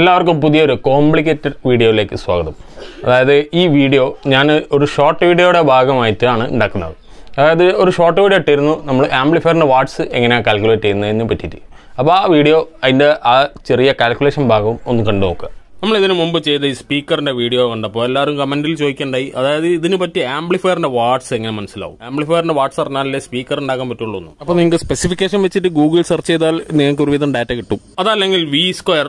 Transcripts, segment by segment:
എല്ലാവർക്കും പുതിയൊരു കോംപ്ലിക്കേറ്റഡ് വീഡിയോയിലേക്ക് സ്വാഗതം അതായത് ഈ വീഡിയോ ഞാൻ ഒരു ഷോർട്ട് വീഡിയോയുടെ ഭാഗമായിട്ടാണ് ഉണ്ടാക്കുന്നത് അതായത് ഒരു ഷോർട്ട് വീഡിയോ ഇട്ടിരുന്നു നമ്മൾ ആംപ്ലിഫയറിൻ്റെ വാട്ട്സ് എങ്ങനെയാണ് കാൽക്കുലേറ്റ് ചെയ്യുന്നതിനെ പറ്റിയിട്ട് അപ്പോൾ ആ വീഡിയോ അതിൻ്റെ ആ ചെറിയ കാൽക്കുലേഷൻ ഭാഗവും ഒന്ന് കണ്ടു നോക്കുക നമ്മൾ ഇതിനു മുമ്പ് ചെയ്ത ഈ സ്പീക്കറിന്റെ വീഡിയോ കണ്ടപ്പോൾ എല്ലാവരും കമന്റിൽ ചോദിക്കണ്ടായി അതായത് ഇതിന് പറ്റിയ ആംപ്ലിഫയറിന്റെ വാട്ട്സ് എങ്ങനെ മനസ്സിലാവും ആംപ്ലിഫയറിന്റെ വാട്ട്സ് പറഞ്ഞാലേ സ്പീക്കർ ഉണ്ടാക്കാൻ പറ്റുള്ളൂ അപ്പോൾ നിങ്ങൾക്ക് സ്പെസിഫിക്കേഷൻ വെച്ചിട്ട് ഗൂഗിൾ സെർച്ച് ചെയ്താൽ നിങ്ങൾക്ക് ഒരുവിധം ഡാറ്റ കിട്ടും അതല്ലെങ്കിൽ V square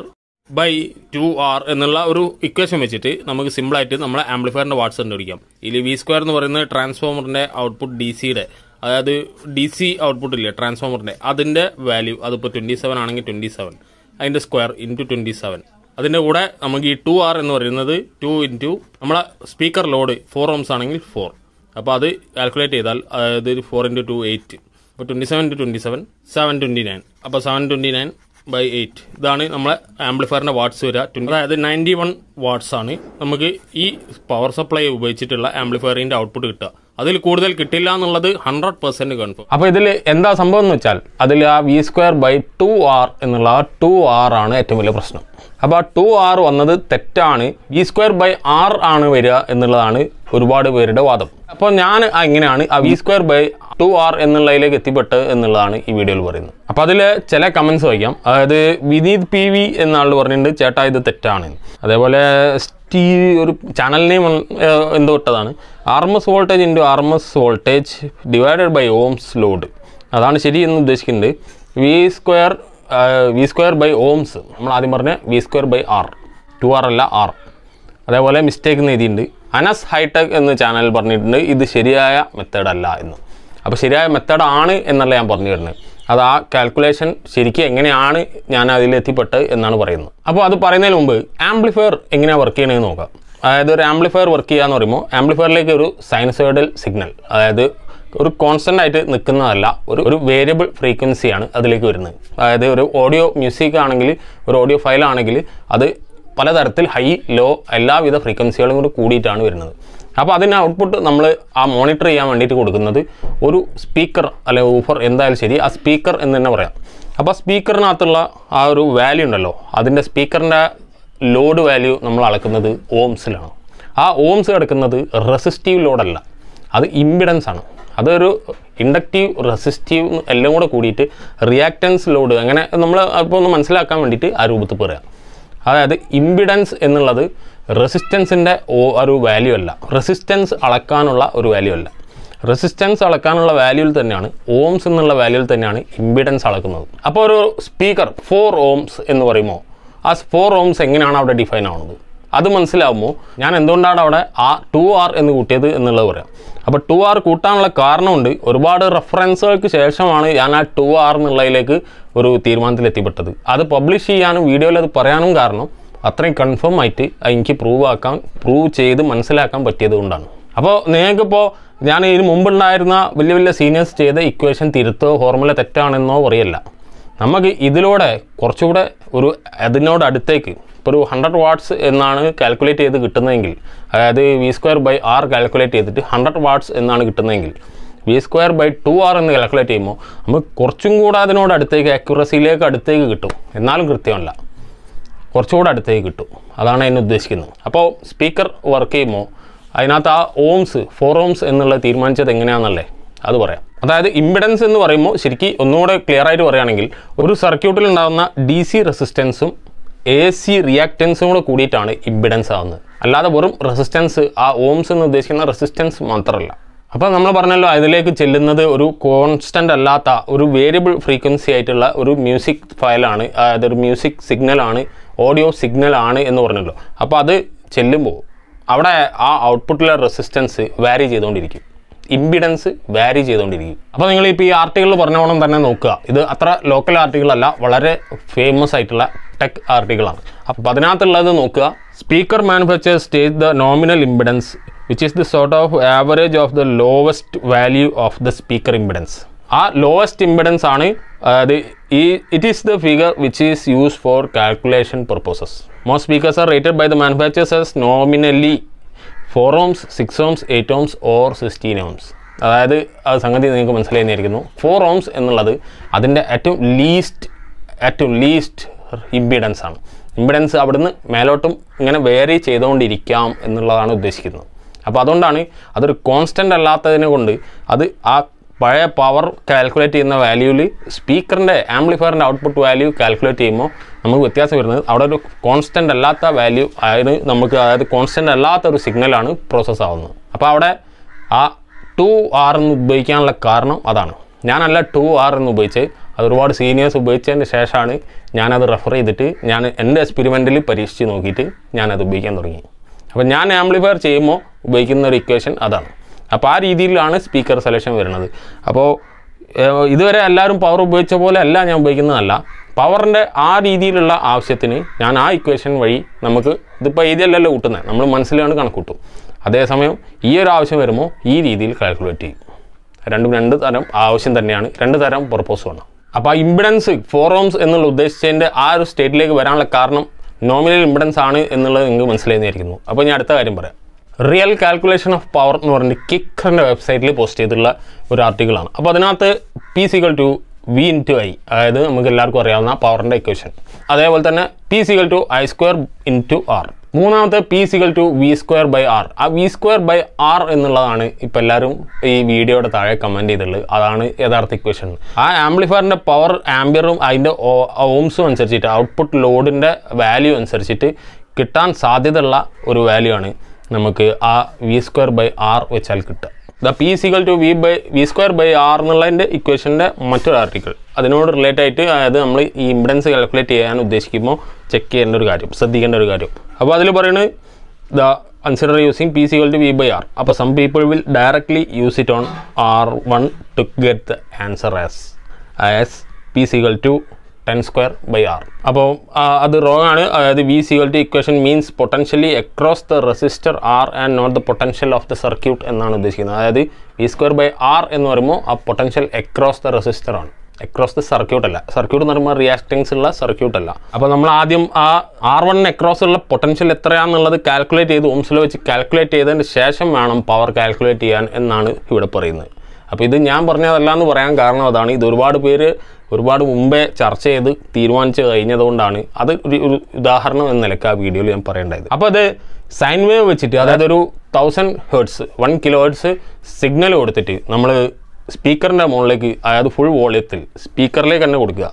by two R എന്നുള്ള ഒരു ഇക്വേഷൻ വെച്ചിട്ട് നമുക്ക് സിമ്പിളായിട്ട് നമ്മളെ ആംപ്ലിഫയറിന്റെ വാട്ട്സ് കണ്ടുപിടിക്കാം ഇതിൽ വി സ്ക്വയർ എന്ന് പറയുന്നത് ട്രാൻസ്ഫോമറിന്റെ ഔട്ട്പുട്ട് ഡി സിയുടെ അതായത് ഡി സി ഔട്ട്പുട്ട് ഇല്ലേ ട്രാൻസ്ഫോമറിന്റെ അതിന്റെ വാല്യൂ അതിപ്പോൾ ട്വന്റി സെവൻ ആണെങ്കിൽ ട്വന്റി സെവൻ അതിന്റെ സ്ക്വയർ ഇൻറ്റു ട്വന്റി സെവൻ അതിന്റെ കൂടെ നമുക്ക് ഈ ടു ആർ എന്ന് പറയുന്നത് ടു ഇൻറ്റു നമ്മളെ സ്പീക്കർ ലോഡ് ഫോർ ഓംസ് ആണെങ്കിൽ ഫോർ അപ്പോൾ അത് കാൽക്കുലേറ്റ് ചെയ്താൽ അതായത് ഫോർ ഇൻറ്റു ടു എയ്റ്റ് അപ്പോൾ twenty seven two twenty seven seven twenty nine അപ്പോൾ seven twenty nine by eight ഇതാണ് നമ്മളെ ആംപ്ലിഫയറിൻ്റെ വാട്ട്സ് വരിക അതായത് നയൻറ്റി വൺ വാട്ട്സ് ആണ് നമുക്ക് ഈ പവർ സപ്ലൈ ഉപയോഗിച്ചിട്ടുള്ള ആംപ്ലിഫയറിൻ്റെ ഔട്ട്പുട്ട് കിട്ടുക അതിൽ കൂടുതൽ കിട്ടില്ല എന്നുള്ളത് ഹൺഡ്രഡ് പെർസെൻറ്റ് കൺഫേം അപ്പോൾ ഇതിൽ എന്താ സംഭവം എന്ന് വെച്ചാൽ അതിൽ ആ V square by two R എന്നുള്ള ആ ടു ആർ ആണ് ഏറ്റവും വലിയ പ്രശ്നം അപ്പോൾ ആ ടു ആർ വന്നത് തെറ്റാണ് വി സ്ക്വയർ ബൈ ആർ ആണ് വരിക എന്നുള്ളതാണ് ഒരുപാട് പേരുടെ വാദം അപ്പോൾ ഞാൻ എങ്ങനെയാണ് ആ V square by two R എന്നുള്ളതിലേക്ക് എത്തിപ്പെട്ട് എന്നുള്ളതാണ് ഈ വീഡിയോയിൽ പറയുന്നത് അപ്പോൾ അതിൽ ചില കമൻസ് വയ്ക്കാം അതായത് വിനീത് പി വി എന്നാൾ പറഞ്ഞിട്ടുണ്ട് ചേട്ടാ ഇത് തെറ്റാണ് അതേപോലെ സ്റ്റീ ഒരു ചാനൽ നെയിം എന്തോ ഇട്ടതാണ് RMS voltage into RMS voltage divided by ohms load അതാണ് ശരി എന്ന് ഉദ്ദേശിക്കുന്നുണ്ട് V square V square by ohms നമ്മൾ ആദ്യം പറഞ്ഞ V square by R two R അല്ല ആർ അതേപോലെ മിസ്റ്റേക്ക് എന്ന് എഴുതിയിട്ടുണ്ട് അനസ് ഹൈടെക് എന്ന ചാനൽ പറഞ്ഞിട്ടുണ്ട് ഇത് ശരിയായ മെത്തേഡല്ല എന്ന് അപ്പോൾ ശരിയായ മെത്തേഡാണ് എന്നല്ല ഞാൻ പറഞ്ഞു തരുന്നത് അത് ആ കാൽക്കുലേഷൻ ശരിക്കും എങ്ങനെയാണ് ഞാൻ അതിലെത്തിപ്പെട്ടത് എന്നാണ് പറയുന്നത് അപ്പോൾ അത് പറയുന്നതിന് മുമ്പ് ആംപ്ലിഫയർ എങ്ങനെയാണ് വർക്ക് ചെയ്യണമെന്ന് നോക്കാം അതായത് ഒരു ആംപ്ലിഫയർ വർക്ക് ചെയ്യുക എന്ന് പറയുമ്പോൾ ആംപ്ലിഫയറിലേക്ക് ഒരു സൈനസോയിഡൽ സിഗ്നൽ അതായത് ഒരു കോൺസ്റ്റൻ്റ് ആയിട്ട് നിൽക്കുന്നതല്ല ഒരു ഒരു വേരിയബിൾ ഫ്രീക്വൻസിയാണ് അതിലേക്ക് വരുന്നത് അതായത് ഒരു ഓഡിയോ മ്യൂസിക് ആണെങ്കിൽ ഒരു ഓഡിയോ ഫയൽ ആണെങ്കിൽ അത് പലതരത്തിൽ ഹൈ ലോ എല്ലാവിധ ഫ്രീക്വൻസികളും കൂടി കൂടിയിട്ടാണ് വരുന്നത് അപ്പോൾ അതിന് ഔട്ട്പുട്ട് നമ്മൾ ആ മോണിറ്റർ ചെയ്യാൻ വേണ്ടിയിട്ട് കൊടുക്കുന്നത് ഒരു സ്പീക്കർ അല്ലെ ഊഫർ എന്തായാലും ശരി ആ സ്പീക്കർ എന്ന് തന്നെ പറയാം അപ്പോൾ സ്പീക്കറിനകത്തുള്ള ആ ഒരു വാല്യൂ ഉണ്ടല്ലോ അതിൻ്റെ സ്പീക്കറിൻ്റെ ലോഡ് വാല്യൂ നമ്മൾ അളക്കുന്നത് ഓംസിലാണ് ആ ഓംസ് കിടക്കുന്നത് റെസിസ്റ്റീവ് ലോഡല്ല അത് ഇമ്പിഡൻസ് ആണ് അതൊരു ഇൻഡക്റ്റീവ് റെസിസ്റ്റീവ് എല്ലാം കൂടെ കൂടിയിട്ട് റിയാക്റ്റൻസ് ലോഡ് അങ്ങനെ നമ്മൾ അപ്പോൾ ഒന്ന് മനസ്സിലാക്കാൻ വേണ്ടിയിട്ട് ആ രൂപത്തിൽ പറയാം അതായത് ഇമ്പിഡൻസ് എന്നുള്ളത് റെസിസ്റ്റൻസിൻ്റെ ഒരു വാല്യൂ അല്ല റെസിസ്റ്റൻസ് അളക്കാനുള്ള ഒരു വാല്യൂ അല്ല റെസിസ്റ്റൻസ് അളക്കാനുള്ള വാല്യൂയിൽ തന്നെയാണ് ഓംസ് എന്നുള്ള വാല്യൂയിൽ തന്നെയാണ് ഇമ്പിഡൻസ് അളക്കുന്നത് അപ്പോൾ ഒരു സ്പീക്കർ ഫോർ ഓംസ് എന്ന് പറയുമ്പോൾ ആ ഫോർ ഓംസ് എങ്ങനെയാണ് അവിടെ ഡിഫൈൻ ആവുന്നത് അത് മനസ്സിലാവുമോ ഞാൻ എന്തുകൊണ്ടാണ് അവിടെ ആ ടു ആർ എന്ന് കൂട്ടിയത് എന്നുള്ളത് പറയാം അപ്പോൾ ടു ആർ കൂട്ടാനുള്ള കാരണമുണ്ട് ഒരുപാട് റെഫറൻസുകൾക്ക് ശേഷമാണ് ഞാൻ ആ ടു ആർ എന്നുള്ളതിലേക്ക് ഒരു തീരുമാനത്തിൽ എത്തിപ്പെട്ടത് അത് പബ്ലിഷ് ചെയ്യാനും വീഡിയോയിൽ അത് പറയാനും കാരണം അത്രയും കൺഫേം ആയിട്ട് എനിക്ക് പ്രൂവ് ആക്കാൻ പ്രൂവ് ചെയ്ത് മനസ്സിലാക്കാൻ പറ്റിയത് കൊണ്ടാണ് അപ്പോൾ നിങ്ങൾക്കിപ്പോൾ ഞാൻ ഇതിന് മുമ്പുണ്ടായിരുന്ന വലിയ വലിയ സീനിയേഴ്സ് ചെയ്ത ഇക്വേഷൻ തിരുത്തോ ഫോർമുല തെറ്റാണെന്നോ അറിയല്ല നമുക്ക് ഇതിലൂടെ കുറച്ചുകൂടെ ഒരു അതിനോട് അടുത്തേക്ക് ഇപ്പോൾ ഒരു ഹൺഡ്രഡ് വാട്ട്സ് എന്നാണ് കാൽക്കുലേറ്റ് ചെയ്ത് കിട്ടുന്നതെങ്കിൽ അതായത് V square by R calculate ചെയ്തിട്ട് ഹൺഡ്രഡ് വാട്ട്സ് എന്നാണ് കിട്ടുന്നതെങ്കിൽ V square by two R എന്ന് കാൽക്കുലേറ്റ് ചെയ്യുമ്പോൾ നമുക്ക് കുറച്ചും കൂടെ അതിനോട് അടുത്തേക്ക് ആക്യുറസിയിലേക്ക് അടുത്തേക്ക് കിട്ടും എന്നാലും കൃത്യമല്ല കുറച്ചുകൂടെ അടുത്തേക്ക് കിട്ടും അതാണ് അതിന് ഉദ്ദേശിക്കുന്നത് അപ്പോൾ സ്പീക്കർ വർക്ക് ചെയ്യുമ്പോൾ അതിനകത്ത് ആ ഓംസ് ഫോർ ഓംസ് എന്നുള്ളത് തീരുമാനിച്ചത് എങ്ങനെയാണെന്നല്ലേ അത് പറയാം അതായത് ഇമ്പിഡൻസ് എന്ന് പറയുമ്പോൾ ശരിക്കും ഒന്നുകൂടെ ക്ലിയർ ആയിട്ട് പറയുകയാണെങ്കിൽ ഒരു സർക്യൂട്ടിൽ ഉണ്ടാകുന്ന ഡി സി റെസിസ്റ്റൻസും എ സി റിയാക്റ്റൻസും കൂടെ കൂടിയിട്ടാണ് ഇമ്പിഡൻസ് ആവുന്നത് അല്ലാതെ വെറും റെസിസ്റ്റൻസ് ആ ഓംസ് എന്ന് ഉദ്ദേശിക്കുന്ന റെസിസ്റ്റൻസ് മാത്രമല്ല അപ്പോൾ നമ്മൾ പറഞ്ഞല്ലോ അതിലേക്ക് ചെല്ലുന്നത് ഒരു കോൺസ്റ്റൻ്റ് അല്ലാത്ത ഒരു വേരിയബിൾ ഫ്രീക്വൻസി ആയിട്ടുള്ള ഒരു മ്യൂസിക് ഫയലാണ് അതായത് ഒരു മ്യൂസിക് സിഗ്നലാണ് ഓഡിയോ സിഗ്നലാണ് എന്ന് പറഞ്ഞല്ലോ അപ്പോൾ അത് ചെല്ലുമ്പോൾ അവിടെ ആ ഔട്ട്പുട്ടിലെ റെസിസ്റ്റൻസ് വാരി ചെയ്തുകൊണ്ടിരിക്കും ഇമ്പിഡൻസ് വാരി ചെയ്തുകൊണ്ടിരിക്കും അപ്പോൾ നിങ്ങൾ ഇപ്പോൾ ഈ ആർട്ടിക്കിൾ പറഞ്ഞോണം തന്നെ നോക്കുക ഇത് അത്ര ലോക്കൽ ആർട്ടിക്കിളല്ല വളരെ ഫേമസ് ആയിട്ടുള്ള ടെക് ആർട്ടിക്കിളാണ് അപ്പോൾ അതിനകത്തുള്ളത് നോക്കുക speaker manufacture stage the nominal impedance which is the sort of average of the lowest value of the speaker impedance ആ ലോവസ്റ്റ് ഇമ്പിഡൻസ് ആണ് അതായത് ഈ it is the figure which is use for calculation purposes most speakers are rated by the manufacturers as nominally four ohms six ohms eight ohms or sixteen ohms അതായത് ആ സംഗതി നിങ്ങൾക്ക് മനസ്സിലായിരിക്കുന്നു four Ohm's എന്നുള്ളത് അതിൻ്റെ ഏറ്റവും ലീസ്റ്റ് ഏറ്റവും least impedance ആണ് impedance അവിടുന്ന് മേലോട്ടും ഇങ്ങനെ വേരി ചെയ്തുകൊണ്ടിരിക്കാം എന്നുള്ളതാണ് ഉദ്ദേശിക്കുന്നത് അപ്പോൾ അതുകൊണ്ടാണ് അതൊരു കോൺസ്റ്റൻ്റ് അല്ലാത്തതിനെ കൊണ്ട് അത് ആ പഴയ പവർ കാൽക്കുലേറ്റ് ചെയ്യുന്ന വാല്യൂവിൽ സ്പീക്കറിൻ്റെ ആംപ്ലിഫയറിൻ്റെ ഔട്ട്പുട്ട് വാല്യൂ കാൽക്കുലേറ്റ് ചെയ്യുമ്പോൾ നമുക്ക് വ്യത്യാസം വരുന്നത് അവിടെ ഒരു കോൺസ്റ്റൻ്റ് അല്ലാത്ത വാല്യൂ അതായത് നമുക്ക് അതായത് കോൺസ്റ്റൻ്റ് അല്ലാത്ത ഒരു സിഗ്നലാണ് പ്രോസസ്സ് ആവുന്നത് അപ്പോൾ അവിടെ ആ ടു ആർ എന്ന് ഉപയോഗിക്കാനുള്ള കാരണം അതാണ് ഞാനല്ല ടു ആർ എന്ന് ഉപയോഗിച്ച് അത് ഒരുപാട് സീനിയേഴ്സ് ഉപയോഗിച്ചതിന് ശേഷമാണ് ഞാനത് റെഫർ ചെയ്തിട്ട് ഞാൻ എൻ്റെ എക്സ്പെരിമെൻറ്റിൽ പരീക്ഷിച്ച് നോക്കിയിട്ട് ഞാനത് ഉപയോഗിക്കാൻ തുടങ്ങി അപ്പോൾ ഞാൻ ആംപ്ലിഫയർ ചെയ്യുമ്പോൾ ഉപയോഗിക്കുന്ന ഒരു ഇക്വേഷൻ അതാണ് അപ്പോൾ ആ രീതിയിലാണ് സ്പീക്കർ സെലക്ഷൻ വരുന്നത് അപ്പോൾ ഇതുവരെ എല്ലാവരും പവർ ഉപയോഗിച്ച പോലെ അല്ല ഞാൻ ഉപയോഗിക്കുന്നതല്ല പവറിൻ്റെ ആ രീതിയിലുള്ള ആവശ്യത്തിന് ഞാൻ ആ ഇക്വേഷൻ വഴി നമുക്ക് ഇതിപ്പോൾ എഴുതിയല്ലല്ലോ കൂട്ടുന്നത് നമ്മൾ മനസ്സിലാണ് കണക്കൂട്ടും അതേസമയം ഈ ഒരു ആവശ്യം വരുമ്പോൾ ഈ രീതിയിൽ കാൽക്കുലേറ്റ് ചെയ്യും രണ്ടും രണ്ട് തരം ആവശ്യം തന്നെയാണ് രണ്ട് തരം പർപ്പസും വേണം അപ്പോൾ ആ ഇമ്പിഡൻസ് ഫോർ ഓംസ് എന്നുള്ള ഉദ്ദേശിച്ചതിൻ്റെ ആ ഒരു സ്റ്റേറ്റിലേക്ക് വരാനുള്ള കാരണം നോമിനൽ ഇമ്പിഡൻസ് ആണ് എന്നുള്ളത് നിങ്ങൾക്ക് മനസ്സിലായിരുന്നിരിക്കുന്നു അപ്പോൾ ഞാൻ അടുത്ത കാര്യം പറയാം റിയൽ കാൽക്കുലേഷൻ ഓഫ് പവർ എന്ന് പറഞ്ഞിട്ട് കിക്കറിൻ്റെ വെബ്സൈറ്റിൽ പോസ്റ്റ് ചെയ്തിട്ടുള്ള ഒരു ആർട്ടിക്കിളാണ് അപ്പോൾ അതിനകത്ത് P is equal to V into I അതായത് നമുക്ക് എല്ലാവർക്കും അറിയാവുന്ന പവറിൻ്റെ ഇക്വേഷൻ അതേപോലെ തന്നെ P is equal to I square into R മൂന്നാമത്തെ P is equal to V square by R ആ വി സ്ക്വയർ ബൈ ആർ എന്നുള്ളതാണ് ഇപ്പോൾ എല്ലാവരും ഈ വീഡിയോയുടെ താഴെ കമൻറ്റ് ചെയ്തിട്ടുള്ളത് അതാണ് യഥാർത്ഥ ഇക്വേഷൻ ആ ആംപ്ലിഫയറിൻ്റെ പവർ ആംബിയറും അതിൻ്റെ ഓംസും അനുസരിച്ചിട്ട് ഔട്ട്പുട്ട് ലോഡിൻ്റെ വാല്യൂ അനുസരിച്ചിട്ട് കിട്ടാൻ സാധ്യതയുള്ള ഒരു വാല്യൂ ആണ് നമുക്ക് ആ വി സ്ക്വയർ ബൈ ആർ വെച്ചാൽ കിട്ടുക the P is equal to V by V square by R എന്നുള്ളതിൻ്റെ ഇക്വേഷൻ്റെ മറ്റൊരു ആർട്ടിക്കിൾ അതിനോട് റിലേറ്റ് ആയിട്ട് അതായത് നമ്മൾ ഈ ഇമ്പിഡൻസ് കാൽക്കുലേറ്റ് ചെയ്യാൻ ഉദ്ദേശിക്കുമ്പോൾ ചെക്ക് ചെയ്യേണ്ട ഒരു കാര്യം ശ്രദ്ധിക്കേണ്ട ഒരു കാര്യം അപ്പോൾ അതിൽ പറയുന്നത് the consider using P is equal to V by R അപ്പോൾ some people will directly use it on R one to get the answer as as P is equal to ten square by R അപ്പോൾ അത് wrong ആണ് അതായത് V is equal to equation means potentially across the resistor R and not the potential of the circuit എന്നാണ് ഉദ്ദേശിക്കുന്നത് അതായത് V square by R എന്ന് പറയുമ്പോൾ ആ പൊട്ടൻഷ്യൽ അക്രോസ് ദ റെസിസ്റ്റർ ആണ് അക്രോസ് ദ സർക്യൂട്ട് അല്ല സർക്യൂട്ട് എന്ന് പറയുമ്പോൾ റിയാക്ടൻസ് ഉള്ള സർക്യൂട്ട് അല്ല അപ്പോൾ നമ്മൾ ആദ്യം ആ ആർ വൺ അക്രോസ് ഉള്ള പൊട്ടൻഷ്യൽ എത്രയാണെന്നുള്ളത് കാൽക്കുലേറ്റ് ചെയ്ത് ഓംസിൽ വെച്ച് കാൽക്കുലേറ്റ് ചെയ്തതിന് ശേഷം വേണം പവർ കാൽക്കുലേറ്റ് ചെയ്യാൻ എന്നാണ് ഇവിടെ പറയുന്നത് അപ്പോൾ ഇത് ഞാൻ പറഞ്ഞതല്ല എന്ന് പറയാൻ കാരണം അതാണ് ഇത് ഒരുപാട് പേര് ഒരുപാട് മുമ്പേ ചർച്ച ചെയ്ത് തീരുമാനിച്ചു കഴിഞ്ഞതുകൊണ്ടാണ് അത് ഒരു ഉദാഹരണം എന്ന നിലക്ക് ആ വീഡിയോയിൽ ഞാൻ പറയേണ്ടത് അപ്പോൾ അത് സൈൻ വേവ് വെച്ചിട്ട് അതായത് ഒരു thousand hertz one kilo hertz signal കൊടുത്തിട്ട് നമ്മൾ സ്പീക്കറിൻ്റെ മുകളിലേക്ക് അതായത് ഫുൾ വോളിയത്തിൽ സ്പീക്കറിലേക്ക് തന്നെ കൊടുക്കുക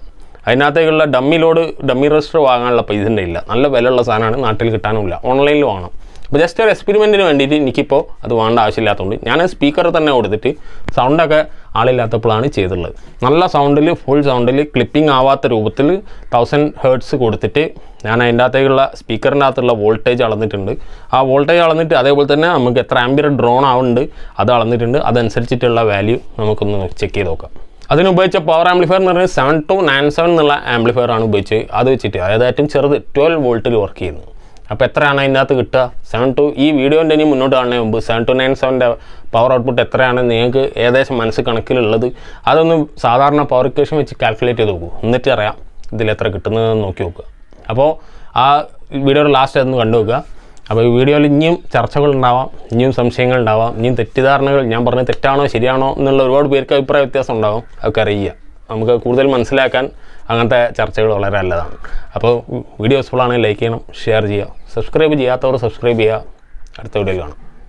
അതിനകത്തേക്കുള്ള ഡമ്മി ലോഡ് ഡമ്മി രജിസ്റ്റർ വാങ്ങാനുള്ള പൈസ ഉണ്ടായില്ല നല്ല വിലയുള്ള സാധനമാണ് നാട്ടിൽ കിട്ടാനുമില്ല ഓൺലൈനിൽ വാങ്ങണം അപ്പോൾ ജസ്റ്റ് ഒരു എക്സ്പെരിമെൻറ്റിന് വേണ്ടിയിട്ട് എനിക്കിപ്പോൾ അത് വേണ്ട ആവശ്യമില്ലാത്തതുകൊണ്ട് ഞാൻ സ്പീക്കർ തന്നെ കൊടുത്തിട്ട് സൗണ്ടൊക്കെ ആളില്ലാത്തപ്പോഴാണ് ചെയ്തിട്ടുള്ളത് നല്ല സൗണ്ടിൽ ഫുൾ സൗണ്ടിൽ ക്ലിപ്പിംഗ് ആവാത്ത രൂപത്തിൽ തൗസൻഡ് ഹേർട്സ് കൊടുത്തിട്ട് ഞാൻ അതിൻ്റെ അകത്തേക്കുള്ള സ്പീക്കറിൻ്റെ അകത്തുള്ള വോൾട്ടേജ് അളന്നിട്ടുണ്ട് ആ വോൾട്ടേജ് അളന്നിട്ട് അതേപോലെ തന്നെ നമുക്ക് എത്ര ആംബിയർ ഡ്രോൺ ആവുന്നുണ്ട് അത് അളന്നിട്ടുണ്ട് അതനുസരിച്ചിട്ടുള്ള വാല്യൂ നമുക്കൊന്ന് ചെക്ക് ചെയ്ത് നോക്കാം അതിന് ഉപയോഗിച്ച പവർ ആംപ്ലിഫയർ എന്ന് പറഞ്ഞാൽ സെവൻ ടു നയൻ സെവൻ എന്നുള്ള ആംപ്ലിഫയർ ആണ് ഉപയോഗിച്ച് അത് വെച്ചിട്ട് അതായത് ഏറ്റവും ചെറുത് ട്വൽവ് വോൾട്ടിൽ വർക്ക് ചെയ്യുന്നത് അപ്പോൾ എത്രയാണ് അകത്ത് കിട്ടുക സെവൻ ടു ഈ വീഡിയോൻ്റെ ഇനി മുന്നോട്ട് കാണുന്ന മുമ്പ് സെവൻ ടു നയൻ സെവൻ്റെ പവർ ഔട്ട്പുട്ട് എത്രയാണ് നിങ്ങൾക്ക് ഏകദേശം മനസ്സ് കണക്കിലുള്ളത് അതൊന്ന് സാധാരണ പവർ ഇക്വേഷൻ വെച്ച് കാൽക്കുലേറ്റ് ചെയ്ത് നോക്കൂ എന്നിട്ട് അറിയാം ഇതിൽ എത്ര കിട്ടുന്നതെന്ന് നോക്കി നോക്കുക അപ്പോൾ ആ വീഡിയോയുടെ ലാസ്റ്റ് അതൊന്ന് കണ്ടു നോക്കുക അപ്പോൾ ഈ വീഡിയോയിൽ ഇനിയും ഉണ്ടാവാം ഇനിയും സംശയങ്ങൾ ഉണ്ടാവാം ഇനിയും തെറ്റിദ്ധാരണകൾ ഞാൻ പറഞ്ഞത് തെറ്റാണോ ശരിയാണോ എന്നുള്ള ഒരുപാട് പേർക്ക് അഭിപ്രായ വ്യത്യാസം ഉണ്ടാകും അതൊക്കെ അറിയുക നമുക്ക് കൂടുതൽ മനസ്സിലാക്കാൻ അങ്ങനത്തെ ചർച്ചകൾ വളരെ നല്ലതാണ് അപ്പോൾ വീഡിയോ യൂസ്ഫുൾ ആണെങ്കിൽ ലൈക്ക് ചെയ്യണം ഷെയർ ചെയ്യുക സബ്സ്ക്രൈബ് ചെയ്യാത്തവർ സബ്സ്ക്രൈബ് ചെയ്യുക അടുത്ത വീഡിയോ കാണാം